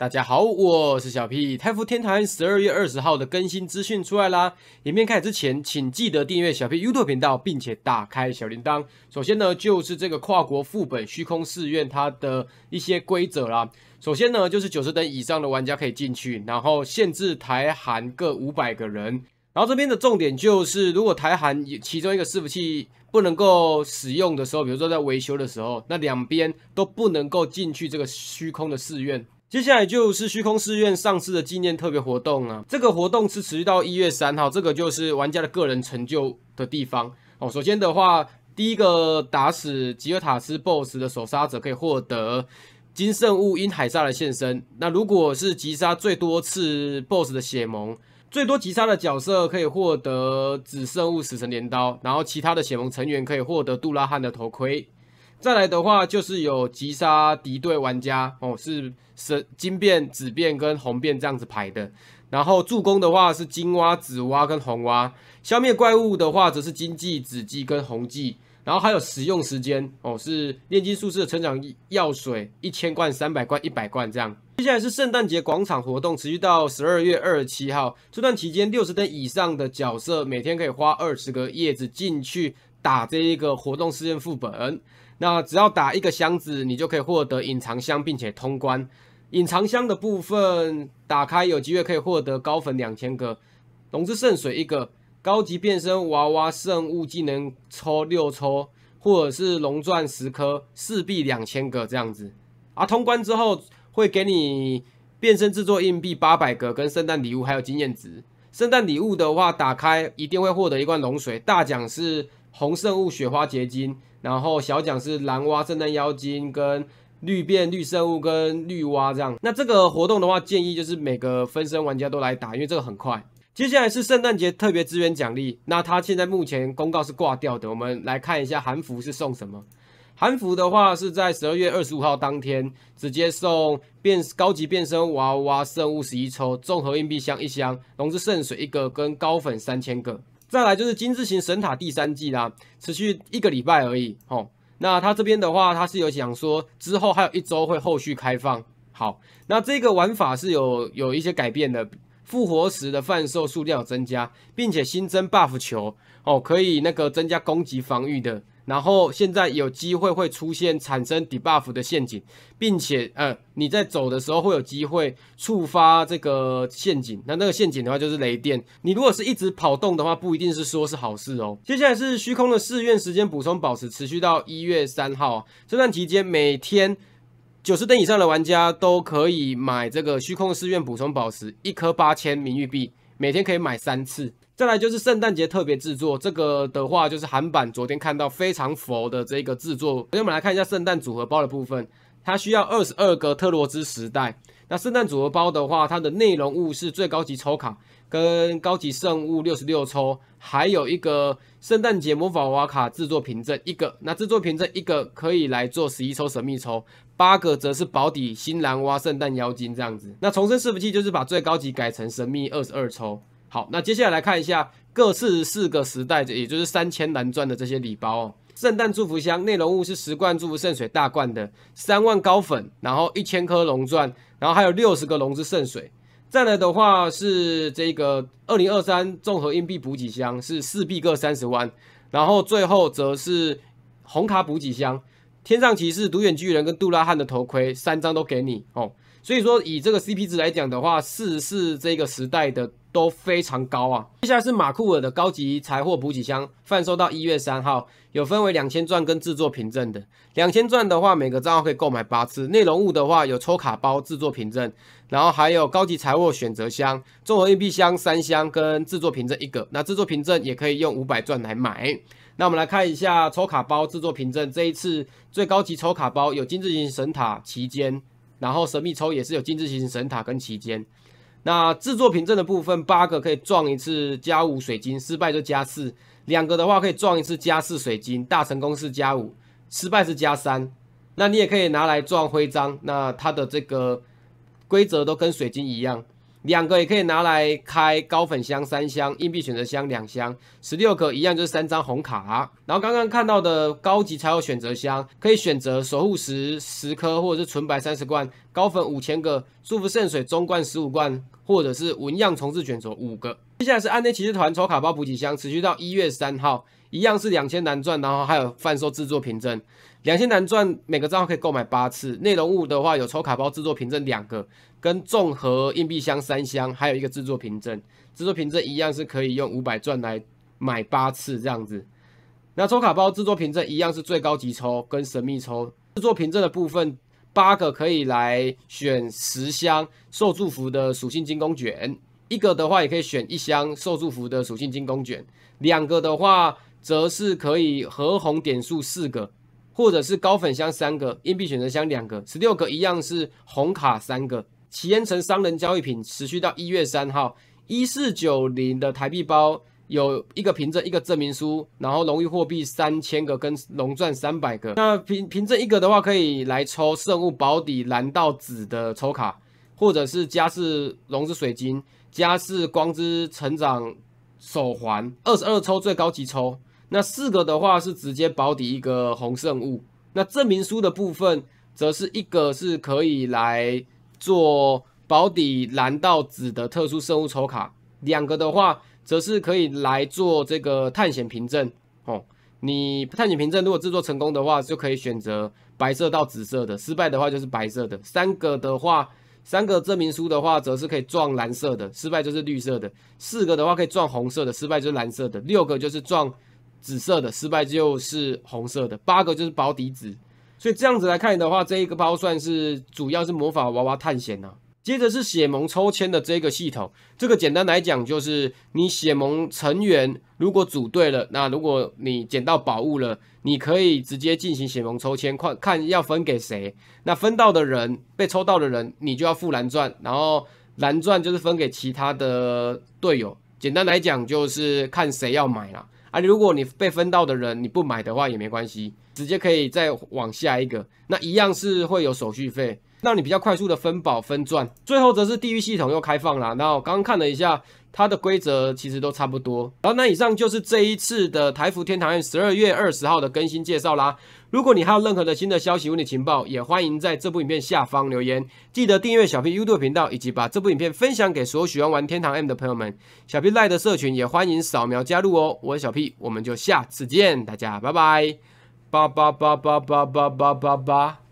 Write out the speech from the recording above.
大家好，我是小 P。太福天坛十二月二十号的更新资讯出来啦。影片开始之前，请记得订阅小 P YouTube 频道，并且打开小铃铛。首先呢，就是这个跨国副本虚空寺院它的一些规则啦。首先呢，就是九十等以上的玩家可以进去，然后限制台韩各五百个人。然后这边的重点就是，如果台韩其中一个伺服器不能够使用的时候，比如说在维修的时候，那两边都不能够进去这个虚空的寺院。接下来就是虚空寺院上次的纪念特别活动了。这个活动是持续到一月三号。这个就是玩家的个人成就的地方哦。首先的话，第一个打死吉尔塔斯 BOSS 的首杀者可以获得金圣物因海萨的现身。那如果是击杀最多次 BOSS 的血盟，最多击杀的角色可以获得紫圣物死神镰刀，然后其他的血盟成员可以获得杜拉汉的头盔。再来的话就是有击杀敌对玩家哦，是神金变、紫变跟红变这样子排的。然后助攻的话是金蛙、紫蛙跟红蛙。消灭怪物的话则是金祭、紫祭跟红祭。然后还有使用时间哦，是炼金术士的成长药水一千罐、三百罐、一百罐这样。接下来是圣诞节广场活动，持续到十二月二十七号。这段期间，六十灯以上的角色每天可以花二十个叶子进去打这一个活动试验副本。那只要打一个箱子，你就可以获得隐藏箱，并且通关。隐藏箱的部分打开，有机会可以获得高粉两千个，龙之圣水一个，高级变身娃娃圣物技能抽六抽，或者是龙钻十颗，四币两千个这样子。啊，通关之后会给你变身制作硬币八百个，跟圣诞礼物还有经验值。圣诞礼物的话，打开一定会获得一罐龙水，大奖是。红圣物雪花结晶，然后小奖是蓝蛙、圣诞妖精跟绿变绿圣物跟绿蛙这样。那这个活动的话，建议就是每个分身玩家都来打，因为这个很快。接下来是圣诞节特别资源奖励，那它现在目前公告是挂掉的，我们来看一下韩服是送什么。韩服的话是在十二月二十五号当天直接送变高级变身娃娃圣物十一抽、综合硬币箱一箱、龙之圣水一个跟高粉三千个。再来就是金字型神塔第三季啦，持续一个礼拜而已哦，那它这边的话，它是有讲说之后还有一周会后续开放。好，那这个玩法是有有一些改变的，复活时的贩售数量增加，并且新增 Buff 球哦，可以那个增加攻击防御的。然后现在有机会会出现产生 debuff 的陷阱，并且，呃，你在走的时候会有机会触发这个陷阱。那那个陷阱的话就是雷电，你如果是一直跑动的话，不一定是说是好事哦。接下来是虚空的寺院时间补充宝石，持续到一月三号。这段期间每天九十等以上的玩家都可以买这个虚空寺院补充宝石，一颗八千名誉币。每天可以买三次。再来就是圣诞节特别制作，这个的话就是韩版。昨天看到非常佛的这个制作。首先我们来看一下圣诞组合包的部分，它需要二十二个特洛兹时代。那圣诞组合包的话，它的内容物是最高级抽卡跟高级圣物六十六抽，还有一个圣诞节魔法娃娃卡制作凭证一个。那制作凭证一个可以来做十一抽神秘抽，八个则是保底新蓝蛙圣诞妖精这样子。那重生伺服器就是把最高级改成神秘二十二抽。好，那接下来来看一下各四十四个时代的，也就是三千蓝钻的这些礼包哦。圣诞祝福箱内容物是十罐祝福圣水大罐的三万高粉，然后一千颗龙钻，然后还有六十个龙之圣水。再来的话是这个二零二三综合硬币补给箱，是四币各三十万。然后最后则是红卡补给箱，天上骑士、独眼巨人跟杜拉汉的头盔三张都给你哦。所以说，以这个 CP 值来讲的话，四四这个时代的都非常高啊。接下来是马库尔的高级财货补给箱，贩售到一月三号，有分为两千钻跟制作凭证的。两千钻的话，每个账号可以购买八次。内容物的话，有抽卡包、制作凭证，然后还有高级财务选择箱、综合硬币箱三箱跟制作凭证一个。那制作凭证也可以用五百钻来买。那我们来看一下抽卡包制作凭证，这一次最高级抽卡包有金字型神塔期间。然后神秘抽也是有金字型神塔跟旗间，那制作凭证的部分，八个可以撞一次加五水晶，失败就加四；两个的话可以撞一次加四水晶，大成功是加五，失败是加三。那你也可以拿来撞徽章，那它的这个规则都跟水晶一样。两个也可以拿来开高粉箱三箱，硬币选择箱两箱，十六个一样就是三张红卡。然后刚刚看到的高级才有选择箱，可以选择守护石十颗，或者是纯白三十罐，高粉五千个。祝福圣水中冠十五冠，或者是纹样重置卷轴五个。接下来是暗内骑士团抽卡包补给箱，持续到一月三号。一样是两千蓝钻，然后还有贩售制作凭证。两千蓝钻每个账号可以购买八次。内容物的话有抽卡包制作凭证两个，跟综合硬币箱三箱，还有一个制作凭证。制作凭证一样是可以用五百钻来买八次这样子。那抽卡包制作凭证一样是最高级抽跟神秘抽制作凭证的部分。八个可以来选十箱受祝福的属性金工卷，一个的话也可以选一箱受祝福的属性金工卷，两个的话则是可以合红点数四个，或者是高粉箱三个，硬币选择箱两个，十六个一样是红卡三个。奇烟城商人交易品持续到一月三号，一四九零的台币包。有一个凭证，一个证明书，然后荣誉货币三千个跟龙钻三百个。那凭凭证一个的话，可以来抽圣物保底蓝到紫的抽卡，或者是加是龙之水晶，加是光之成长手环，二十二抽最高级抽。那四个的话是直接保底一个红圣物。那证明书的部分，则是一个是可以来做保底蓝到紫的特殊圣物抽卡。两个的话，则是可以来做这个探险凭证哦。你探险凭证如果制作成功的话，就可以选择白色到紫色的；失败的话就是白色的。三个的话，三个证明书的话，则是可以撞蓝色的；失败就是绿色的。四个的话可以撞红色的，失败就是蓝色的。六个就是撞紫色的，失败就是红色的。八个就是保底紫。所以这样子来看的话，这一个包算是主要是魔法娃娃探险呢。接着是血盟抽签的这个系统，这个简单来讲就是你血盟成员如果组队了，那如果你捡到宝物了，你可以直接进行血盟抽签，看看要分给谁。那分到的人，被抽到的人，你就要付蓝钻，然后蓝钻就是分给其他的队友。简单来讲就是看谁要买了啊，如果你被分到的人你不买的话也没关系，直接可以再往下一个，那一样是会有手续费。让你比较快速的分保分赚，最后则是地狱系统又开放了。然后我刚刚看了一下它的规则，其实都差不多。好，那以上就是这一次的台服天堂 M 十二月二十号的更新介绍啦。如果你还有任何的新的消息、问题、情报，也欢迎在这部影片下方留言。记得订阅小 P YouTube 频道，以及把这部影片分享给所有喜欢玩天堂 M 的朋友们。小 P 赖的社群也欢迎扫描加入哦。我是小 P，我们就下次见，大家拜拜，拜拜八八八八八八。